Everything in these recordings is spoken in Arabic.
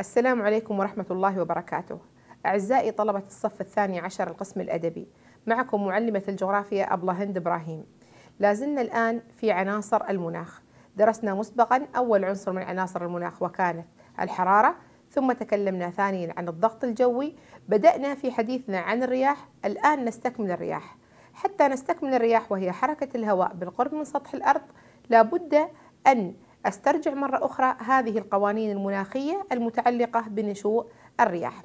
السلام عليكم ورحمة الله وبركاته أعزائي طلبة الصف الثاني عشر القسم الأدبي معكم معلمة الجغرافيا أبلة هند إبراهيم لازلنا الآن في عناصر المناخ درسنا مسبقا أول عنصر من عناصر المناخ وكانت الحرارة ثم تكلمنا ثانيا عن الضغط الجوي بدأنا في حديثنا عن الرياح الآن نستكمل الرياح حتى نستكمل الرياح وهي حركة الهواء بالقرب من سطح الأرض لابد أن استرجع مرة أخرى هذه القوانين المناخية المتعلقة بنشوء الرياح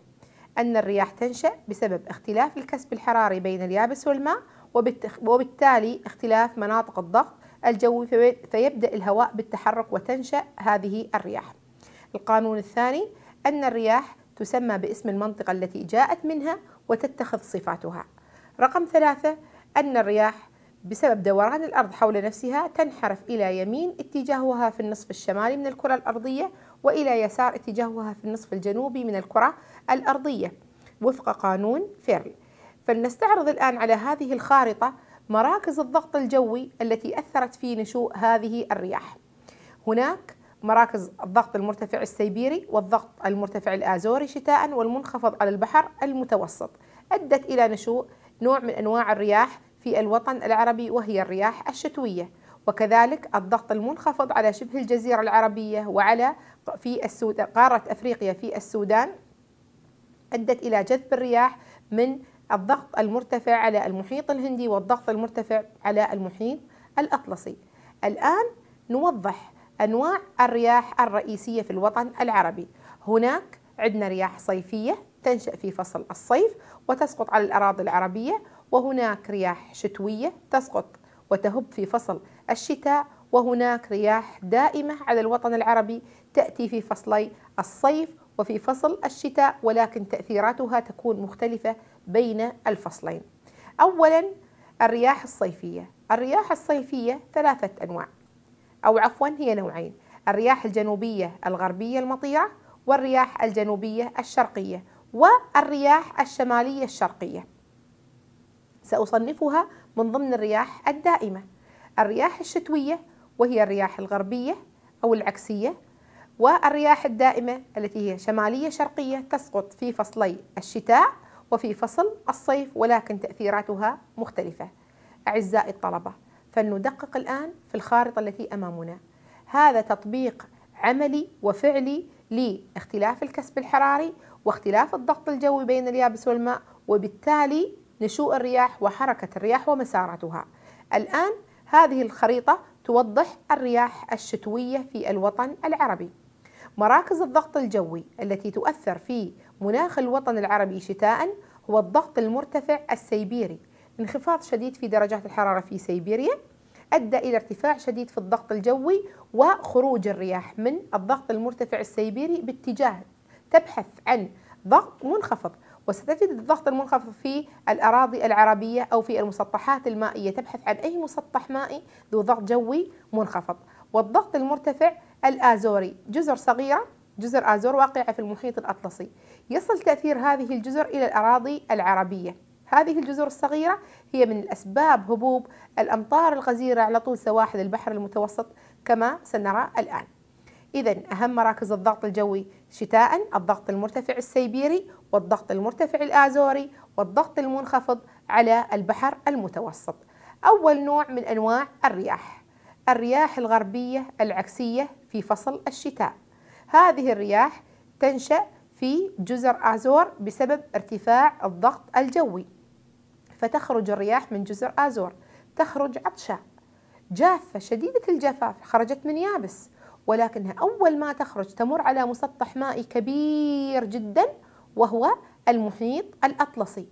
أن الرياح تنشأ بسبب اختلاف الكسب الحراري بين اليابس والماء وبالتالي اختلاف مناطق الضغط الجوي فيبدأ الهواء بالتحرك وتنشأ هذه الرياح القانون الثاني أن الرياح تسمى باسم المنطقة التي جاءت منها وتتخذ صفاتها رقم ثلاثة أن الرياح بسبب دوران الأرض حول نفسها تنحرف إلى يمين اتجاهها في النصف الشمالي من الكرة الأرضية وإلى يسار اتجاهها في النصف الجنوبي من الكرة الأرضية وفق قانون فيرل فلنستعرض الآن على هذه الخارطة مراكز الضغط الجوي التي أثرت في نشوء هذه الرياح هناك مراكز الضغط المرتفع السيبيري والضغط المرتفع الآزوري شتاء والمنخفض على البحر المتوسط أدت إلى نشوء نوع من أنواع الرياح في الوطن العربي وهي الرياح الشتوية وكذلك الضغط المنخفض على شبه الجزيرة العربية وعلى في السودان قارة أفريقيا في السودان أدت إلى جذب الرياح من الضغط المرتفع على المحيط الهندي والضغط المرتفع على المحيط الأطلسي الآن نوضح أنواع الرياح الرئيسية في الوطن العربي هناك عندنا رياح صيفية تنشأ في فصل الصيف وتسقط على الأراضي العربية وهناك رياح شتوية تسقط وتهب في فصل الشتاء وهناك رياح دائمة على الوطن العربي تأتي في فصلي الصيف وفي فصل الشتاء ولكن تأثيراتها تكون مختلفة بين الفصلين. أولا الرياح الصيفية، الرياح الصيفية ثلاثة أنواع أو عفوا هي نوعين، الرياح الجنوبية الغربية المطيرة والرياح الجنوبية الشرقية والرياح الشمالية الشرقية. سأصنفها من ضمن الرياح الدائمة الرياح الشتوية وهي الرياح الغربية أو العكسية والرياح الدائمة التي هي شمالية شرقية تسقط في فصلي الشتاء وفي فصل الصيف ولكن تأثيراتها مختلفة أعزائي الطلبة فلندقق الآن في الخارطة التي أمامنا هذا تطبيق عملي وفعلي لاختلاف الكسب الحراري واختلاف الضغط الجوي بين اليابس والماء وبالتالي نشوء الرياح وحركة الرياح ومساراتها الآن هذه الخريطة توضح الرياح الشتوية في الوطن العربي مراكز الضغط الجوي التي تؤثر في مناخ الوطن العربي شتاء هو الضغط المرتفع السيبيري انخفاض شديد في درجات الحرارة في سيبيريا أدى إلى ارتفاع شديد في الضغط الجوي وخروج الرياح من الضغط المرتفع السيبيري باتجاه تبحث عن ضغط منخفض وستجد الضغط المنخفض في الأراضي العربية أو في المسطحات المائية تبحث عن أي مسطح مائي ذو ضغط جوي منخفض والضغط المرتفع الآزوري جزر صغيرة جزر آزور واقعة في المحيط الأطلسي يصل تأثير هذه الجزر إلى الأراضي العربية هذه الجزر الصغيرة هي من الأسباب هبوب الأمطار الغزيرة على طول سواحل البحر المتوسط كما سنرى الآن إذا أهم مراكز الضغط الجوي شتاء الضغط المرتفع السيبيري والضغط المرتفع الآزوري والضغط المنخفض على البحر المتوسط أول نوع من أنواع الرياح الرياح الغربية العكسية في فصل الشتاء هذه الرياح تنشأ في جزر آزور بسبب ارتفاع الضغط الجوي فتخرج الرياح من جزر آزور تخرج عطشة جافة شديدة الجفاف خرجت من يابس ولكنها أول ما تخرج تمر على مسطح مائي كبير جداً وهو المحيط الأطلسي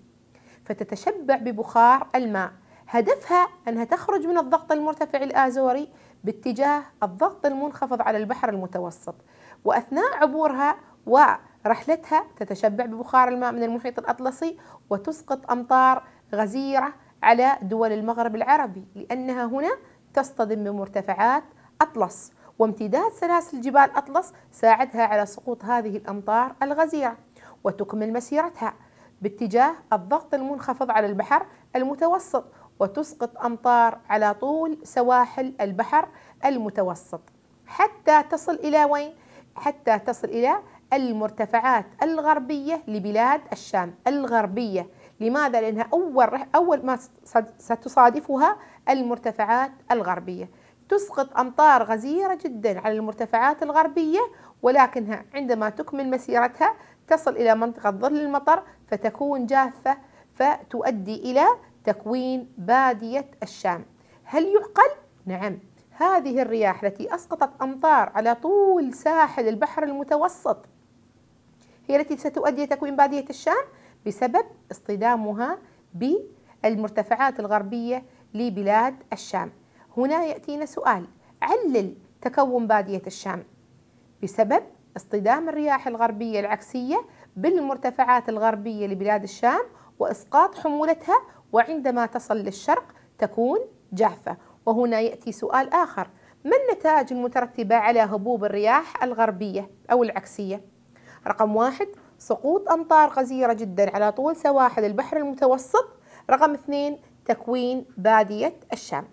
فتتشبع ببخار الماء هدفها أنها تخرج من الضغط المرتفع الآزوري باتجاه الضغط المنخفض على البحر المتوسط وأثناء عبورها ورحلتها تتشبع ببخار الماء من المحيط الأطلسي وتسقط أمطار غزيرة على دول المغرب العربي لأنها هنا تصطدم بمرتفعات أطلس وامتداد سلاسل جبال أطلس ساعدها على سقوط هذه الأمطار الغزيرة وتكمل مسيرتها باتجاه الضغط المنخفض على البحر المتوسط وتسقط أمطار على طول سواحل البحر المتوسط حتى تصل إلى وين؟ حتى تصل إلى المرتفعات الغربية لبلاد الشام الغربية لماذا؟ لأنها أول, أول ما ستصادفها المرتفعات الغربية تسقط أمطار غزيرة جدا على المرتفعات الغربية ولكنها عندما تكمل مسيرتها تصل إلى منطقة ظل المطر فتكون جافة فتؤدي إلى تكوين بادية الشام هل يعقل؟ نعم هذه الرياح التي أسقطت أمطار على طول ساحل البحر المتوسط هي التي ستؤدي تكوين بادية الشام بسبب اصطدامها بالمرتفعات الغربية لبلاد الشام هنا يأتينا سؤال علل تكون بادية الشام بسبب اصطدام الرياح الغربية العكسية بالمرتفعات الغربية لبلاد الشام وإسقاط حمولتها وعندما تصل للشرق تكون جافة وهنا يأتي سؤال آخر ما النتائج المترتبة على هبوب الرياح الغربية أو العكسية؟ رقم واحد سقوط أمطار غزيرة جدا على طول سواحل البحر المتوسط رقم اثنين تكوين بادية الشام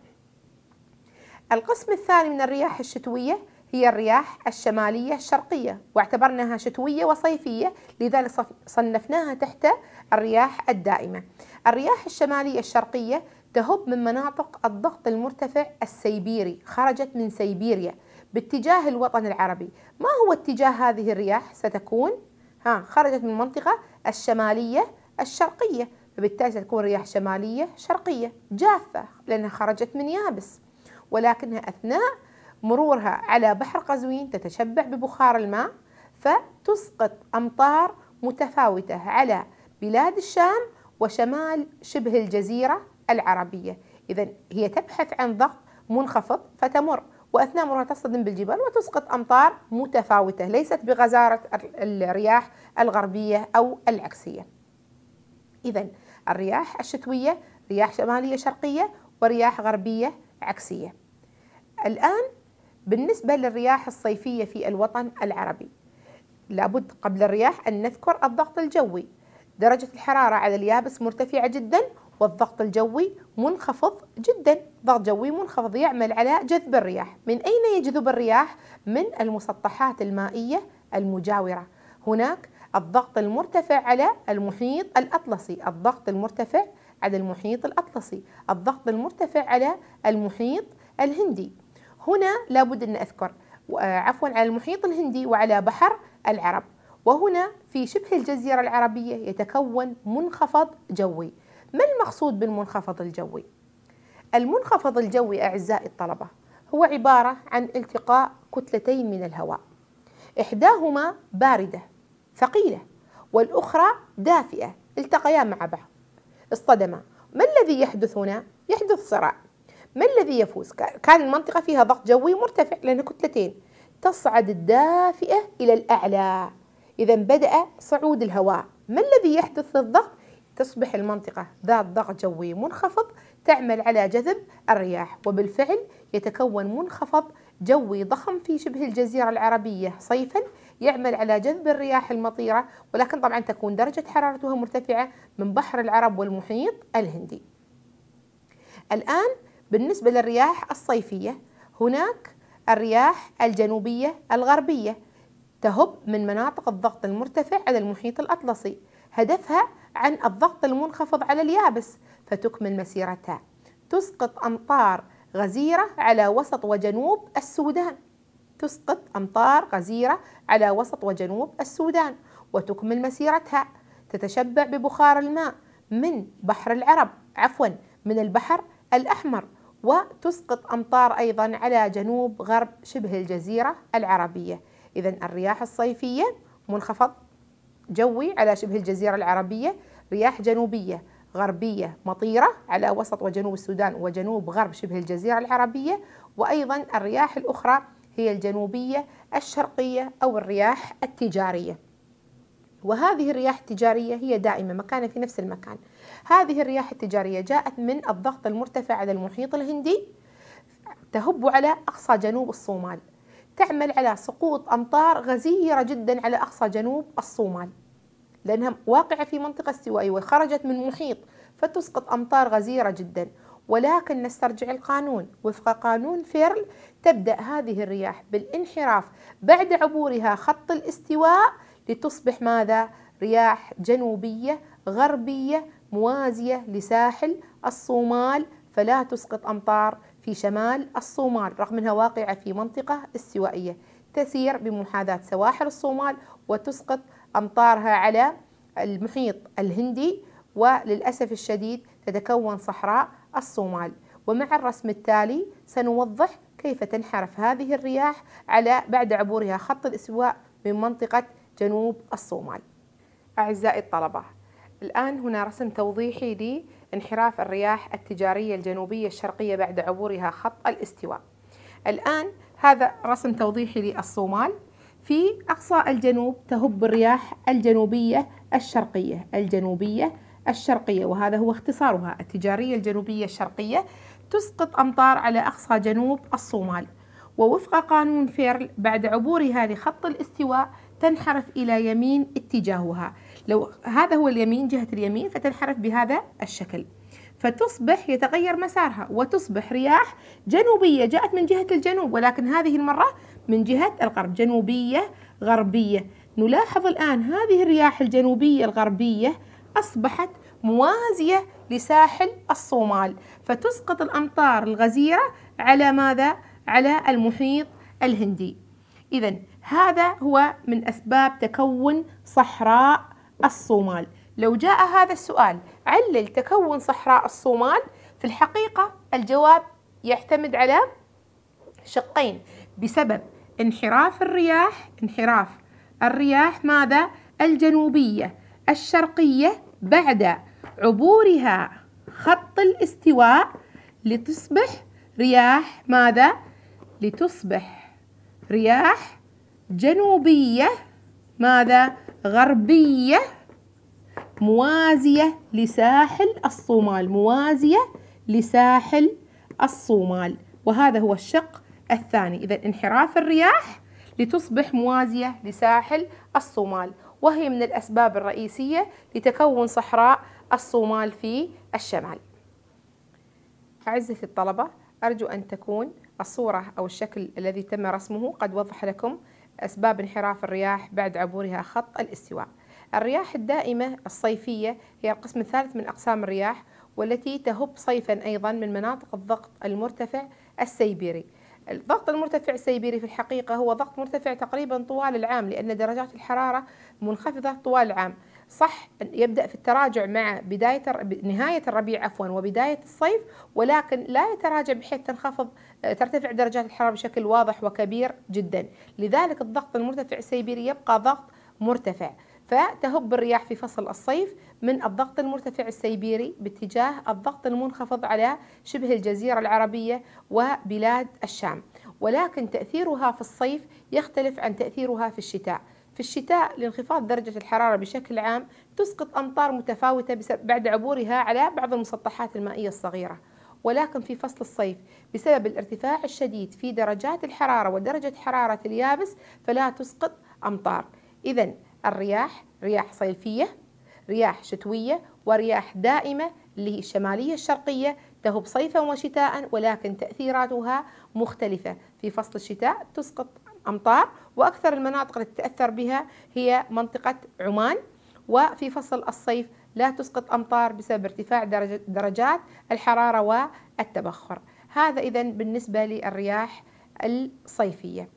القسم الثاني من الرياح الشتوية هي الرياح الشمالية الشرقية واعتبرناها شتوية وصيفية لذلك صنفناها تحت الرياح الدائمة الرياح الشمالية الشرقية تهب من مناطق الضغط المرتفع السيبيري خرجت من سيبيريا باتجاه الوطن العربي ما هو اتجاه هذه الرياح ستكون ها خرجت من المنطقة الشمالية الشرقية فبالتالي ستكون رياح شمالية شرقية جافة لأنها خرجت من يابس ولكنها أثناء مرورها على بحر قزوين تتشبع ببخار الماء فتسقط أمطار متفاوتة على بلاد الشام وشمال شبه الجزيرة العربية إذا هي تبحث عن ضغط منخفض فتمر وأثناء مرورها تصطدم بالجبال وتسقط أمطار متفاوتة ليست بغزارة الرياح الغربية أو العكسية إذا الرياح الشتوية رياح شمالية شرقية ورياح غربية عكسية الآن بالنسبة للرياح الصيفية في الوطن العربي لابد قبل الرياح أن نذكر الضغط الجوي درجة الحرارة على اليابس مرتفعة جدا والضغط الجوي منخفض جدا ضغط جوي منخفض يعمل على جذب الرياح من أين يجذب الرياح؟ من المسطحات المائية المجاورة هناك الضغط المرتفع على المحيط الأطلسي الضغط المرتفع على المحيط الأطلسي الضغط المرتفع على المحيط الهندي هنا لابد أن أذكر آه، عفوا على المحيط الهندي وعلى بحر العرب وهنا في شبه الجزيرة العربية يتكون منخفض جوي ما المقصود بالمنخفض الجوي؟ المنخفض الجوي أعزائي الطلبة هو عبارة عن التقاء كتلتين من الهواء إحداهما باردة ثقيلة والأخرى دافئة التقيا مع بعض اصطدما ما الذي يحدث هنا؟ يحدث صراع ما الذي يفوز؟ كان المنطقة فيها ضغط جوي مرتفع لأن كتلتين تصعد الدافئة إلى الأعلى إذا بدأ صعود الهواء ما الذي يحدث للضغط؟ تصبح المنطقة ذات ضغط جوي منخفض تعمل على جذب الرياح وبالفعل يتكون منخفض جوي ضخم في شبه الجزيرة العربية صيفا يعمل على جذب الرياح المطيرة ولكن طبعا تكون درجة حرارتها مرتفعة من بحر العرب والمحيط الهندي الآن بالنسبة للرياح الصيفية هناك الرياح الجنوبية الغربية تهب من مناطق الضغط المرتفع على المحيط الأطلسي هدفها عن الضغط المنخفض على اليابس فتكمل مسيرتها تسقط أمطار غزيرة على وسط وجنوب السودان تسقط أمطار غزيرة على وسط وجنوب السودان وتكمل مسيرتها تتشبع ببخار الماء من بحر العرب عفوا من البحر الأحمر وتسقط أمطار أيضا على جنوب غرب شبه الجزيرة العربية إذا الرياح الصيفية منخفض جوي على شبه الجزيرة العربية رياح جنوبية غربية مطيرة على وسط وجنوب السودان وجنوب غرب شبه الجزيرة العربية وأيضا الرياح الأخرى هي الجنوبية الشرقية أو الرياح التجارية وهذه الرياح التجارية هي دائمة مكانها في نفس المكان هذه الرياح التجارية جاءت من الضغط المرتفع على المحيط الهندي تهب على أقصى جنوب الصومال تعمل على سقوط أمطار غزيرة جدا على أقصى جنوب الصومال لأنها واقعة في منطقة استوائية وخرجت من محيط فتسقط أمطار غزيرة جدا ولكن نسترجع القانون وفق قانون فيرل تبدأ هذه الرياح بالانحراف بعد عبورها خط الاستواء لتصبح ماذا؟ رياح جنوبية غربية موازية لساحل الصومال فلا تسقط أمطار في شمال الصومال رغم أنها واقعة في منطقة استوائية تسير بمحاذاة سواحل الصومال وتسقط أمطارها على المحيط الهندي وللأسف الشديد تتكون صحراء الصومال ومع الرسم التالي سنوضح كيف تنحرف هذه الرياح على بعد عبورها خط الاستواء من منطقة جنوب الصومال أعزائي الطلبة الآن هنا رسم توضيحي لانحراف الرياح التجارية الجنوبية الشرقية بعد عبورها خط الاستواء الآن هذا رسم توضيحي للصومال في أقصى الجنوب تهب الرياح الجنوبية الشرقية الجنوبية الشرقية وهذا هو اختصارها التجارية الجنوبية الشرقية تسقط أمطار على أقصى جنوب الصومال ووفق قانون فيرل بعد عبورها لخط الاستواء تنحرف إلى يمين اتجاهها لو هذا هو اليمين جهة اليمين فتنحرف بهذا الشكل فتصبح يتغير مسارها وتصبح رياح جنوبية جاءت من جهة الجنوب ولكن هذه المرة من جهة الغرب جنوبية غربية نلاحظ الآن هذه الرياح الجنوبية الغربية أصبحت موازية لساحل الصومال فتسقط الأمطار الغزيرة على ماذا؟ على المحيط الهندي إذا هذا هو من أسباب تكون صحراء الصومال لو جاء هذا السؤال علل تكون صحراء الصومال في الحقيقة الجواب يعتمد على شقين بسبب انحراف الرياح انحراف الرياح ماذا الجنوبية الشرقية بعد عبورها خط الاستواء لتصبح رياح ماذا لتصبح رياح جنوبية ماذا غربية موازية لساحل الصومال موازية لساحل الصومال وهذا هو الشق الثاني إذا انحراف الرياح لتصبح موازية لساحل الصومال وهي من الأسباب الرئيسية لتكون صحراء الصومال في الشمال أعزتي الطلبة أرجو أن تكون الصورة أو الشكل الذي تم رسمه قد وضح لكم أسباب انحراف الرياح بعد عبورها خط الاستواء الرياح الدائمة الصيفية هي القسم الثالث من أقسام الرياح والتي تهب صيفا أيضا من مناطق الضغط المرتفع السيبيري الضغط المرتفع السيبيري في الحقيقة هو ضغط مرتفع تقريبا طوال العام لأن درجات الحرارة منخفضة طوال العام صح يبدأ في التراجع مع بداية نهاية الربيع عفوا وبداية الصيف ولكن لا يتراجع بحيث تنخفض ترتفع درجات الحرارة بشكل واضح وكبير جدا لذلك الضغط المرتفع السيبيري يبقى ضغط مرتفع فتهب الرياح في فصل الصيف من الضغط المرتفع السيبيري باتجاه الضغط المنخفض على شبه الجزيرة العربية وبلاد الشام ولكن تأثيرها في الصيف يختلف عن تأثيرها في الشتاء في الشتاء لانخفاض درجة الحرارة بشكل عام تسقط أمطار متفاوتة بعد عبورها على بعض المسطحات المائية الصغيرة ولكن في فصل الصيف بسبب الارتفاع الشديد في درجات الحرارة ودرجة حرارة اليابس فلا تسقط أمطار إذا الرياح رياح صيفية رياح شتوية ورياح دائمة اللي هي الشمالية الشرقية تهب صيفا وشتاء ولكن تأثيراتها مختلفة في فصل الشتاء تسقط أمطار وأكثر المناطق التي تتأثر بها هي منطقة عمان وفي فصل الصيف لا تسقط أمطار بسبب ارتفاع درجات الحرارة والتبخر هذا إذا بالنسبة للرياح الصيفية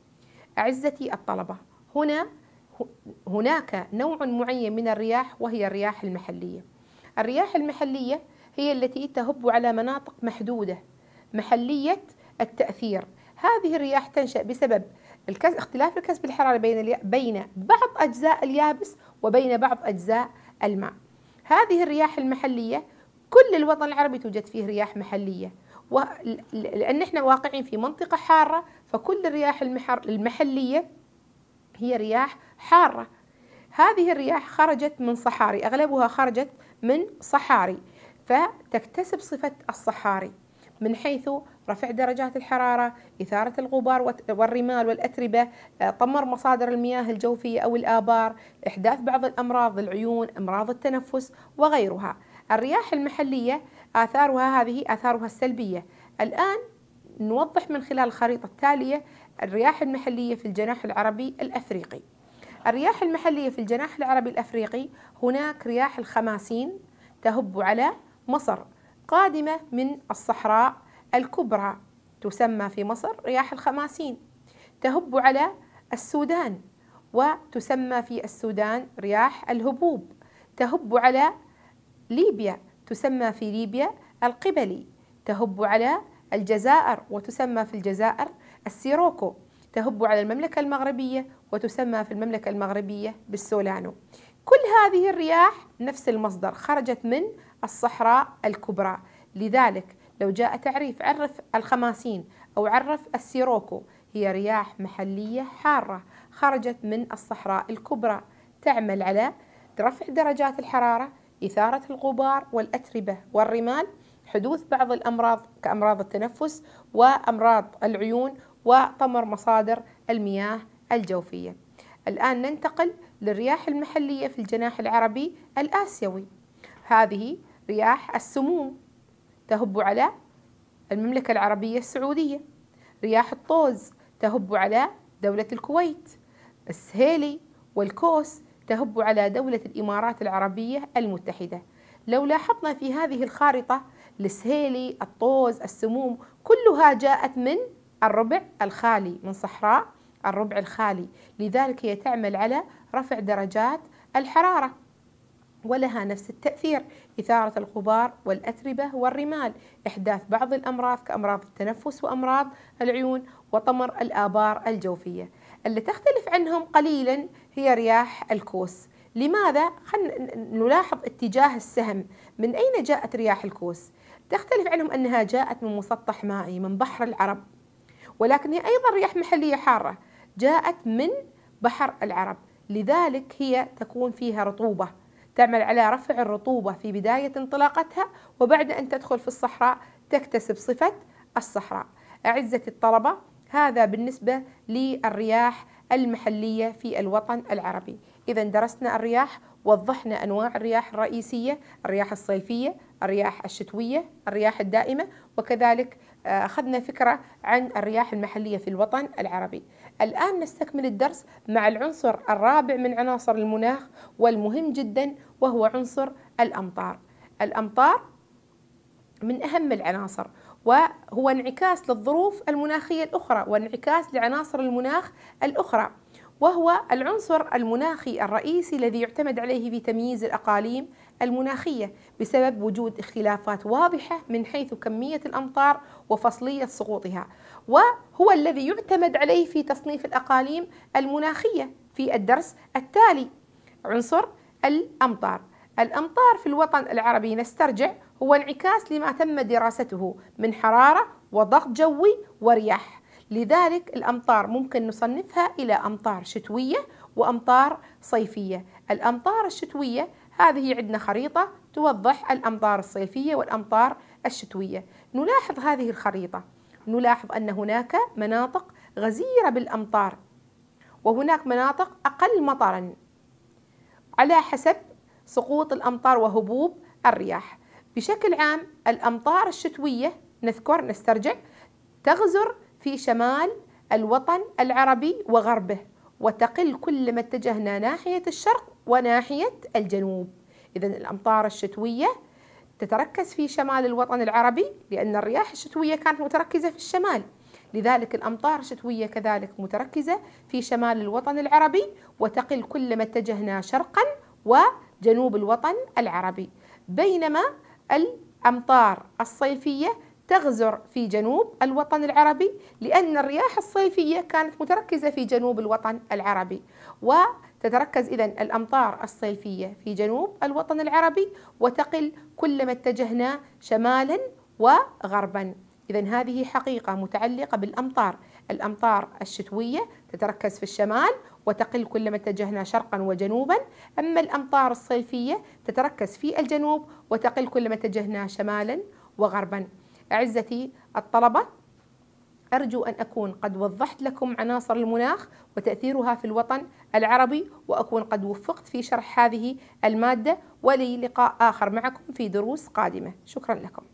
أعزتي الطلبة هنا هناك نوع معين من الرياح وهي الرياح المحلية الرياح المحلية هي التي تهب على مناطق محدودة محلية التأثير هذه الرياح تنشأ بسبب اختلاف الكسب الحراري بين بين بعض أجزاء اليابس وبين بعض أجزاء الماء هذه الرياح المحلية كل الوطن العربي توجد فيه رياح محلية لأن احنا واقعين في منطقة حارة فكل الرياح المحلية هي رياح حارة هذه الرياح خرجت من صحاري أغلبها خرجت من صحاري فتكتسب صفة الصحاري من حيث رفع درجات الحرارة إثارة الغبار والرمال والأتربة آه، طمر مصادر المياه الجوفية أو الآبار إحداث بعض الأمراض العيون أمراض التنفس وغيرها الرياح المحلية آثارها هذه آثارها السلبية الآن نوضح من خلال الخريطة التالية الرياح المحلية في الجناح العربي الأفريقي الرياح المحلية في الجناح العربي الأفريقي هناك رياح الخماسين تهب على مصر قادمة من الصحراء الكبرى تسمى في مصر رياح الخماسين تهب على السودان وتسمى في السودان رياح الهبوب تهب على ليبيا تسمى في ليبيا القبلي تهب على الجزائر وتسمى في الجزائر السيروكو تهب على المملكة المغربية وتسمى في المملكة المغربية بالسولانو كل هذه الرياح نفس المصدر خرجت من الصحراء الكبرى لذلك لو جاء تعريف عرف الخماسين أو عرف السيروكو هي رياح محلية حارة خرجت من الصحراء الكبرى تعمل على رفع درجات الحرارة إثارة الغبار والأتربة والرمال حدوث بعض الأمراض كأمراض التنفس وأمراض العيون وطمر مصادر المياه الجوفية الآن ننتقل للرياح المحلية في الجناح العربي الآسيوي هذه رياح السموم تهب على المملكة العربية السعودية رياح الطوز تهب على دولة الكويت السهيلي والكوس تهب على دولة الإمارات العربية المتحدة لو لاحظنا في هذه الخارطة السهيلي الطوز السموم كلها جاءت من الربع الخالي من صحراء الربع الخالي لذلك هي تعمل على رفع درجات الحراره ولها نفس التأثير إثارة الغبار والأتربة والرمال إحداث بعض الأمراض كأمراض التنفس وأمراض العيون وطمر الآبار الجوفية اللي تختلف عنهم قليلا هي رياح الكوس لماذا؟ خلينا نلاحظ اتجاه السهم من أين جاءت رياح الكوس؟ تختلف عنهم أنها جاءت من مسطح مائي من بحر العرب ولكن هي أيضا رياح محلية حارة جاءت من بحر العرب لذلك هي تكون فيها رطوبة تعمل على رفع الرطوبة في بداية انطلاقتها وبعد أن تدخل في الصحراء تكتسب صفة الصحراء أعزتي الطلبة هذا بالنسبة للرياح المحلية في الوطن العربي إذا درسنا الرياح وضحنا أنواع الرياح الرئيسية الرياح الصيفية الرياح الشتوية الرياح الدائمة وكذلك آه، أخذنا فكرة عن الرياح المحلية في الوطن العربي الآن نستكمل الدرس مع العنصر الرابع من عناصر المناخ والمهم جدا وهو عنصر الأمطار الأمطار من أهم العناصر وهو انعكاس للظروف المناخية الأخرى وانعكاس لعناصر المناخ الأخرى وهو العنصر المناخي الرئيسي الذي يعتمد عليه في تمييز الأقاليم المناخية بسبب وجود اختلافات واضحة من حيث كمية الأمطار وفصلية سقوطها وهو الذي يعتمد عليه في تصنيف الأقاليم المناخية في الدرس التالي عنصر الأمطار الأمطار في الوطن العربي نسترجع هو انعكاس لما تم دراسته من حرارة وضغط جوي ورياح لذلك الأمطار ممكن نصنفها إلى أمطار شتوية وأمطار صيفية الأمطار الشتوية هذه عندنا خريطة توضح الأمطار الصيفية والأمطار الشتوية نلاحظ هذه الخريطة نلاحظ أن هناك مناطق غزيرة بالأمطار وهناك مناطق أقل مطرا على حسب سقوط الأمطار وهبوب الرياح بشكل عام الأمطار الشتوية نذكر نسترجع تغزر في شمال الوطن العربي وغربه وتقل كلما اتجهنا ناحية الشرق وناحية الجنوب إذا الأمطار الشتوية تتركز في شمال الوطن العربي لأن الرياح الشتوية كانت متركزة في الشمال لذلك الأمطار الشتوية كذلك متركزة في شمال الوطن العربي وتقل كلما اتجهنا شرقا وجنوب الوطن العربي بينما الأمطار الصيفية تغزر في جنوب الوطن العربي لأن الرياح الصيفية كانت متركزة في جنوب الوطن العربي تتركز إذا الأمطار الصيفية في جنوب الوطن العربي وتقل كلما اتجهنا شمالا وغربا إذا هذه حقيقة متعلقة بالأمطار الأمطار الشتوية تتركز في الشمال وتقل كلما اتجهنا شرقا وجنوبا أما الأمطار الصيفية تتركز في الجنوب وتقل كلما اتجهنا شمالا وغربا أعزتي الطلبة أرجو أن أكون قد وضحت لكم عناصر المناخ وتأثيرها في الوطن العربي وأكون قد وفقت في شرح هذه المادة ولي لقاء آخر معكم في دروس قادمة شكرا لكم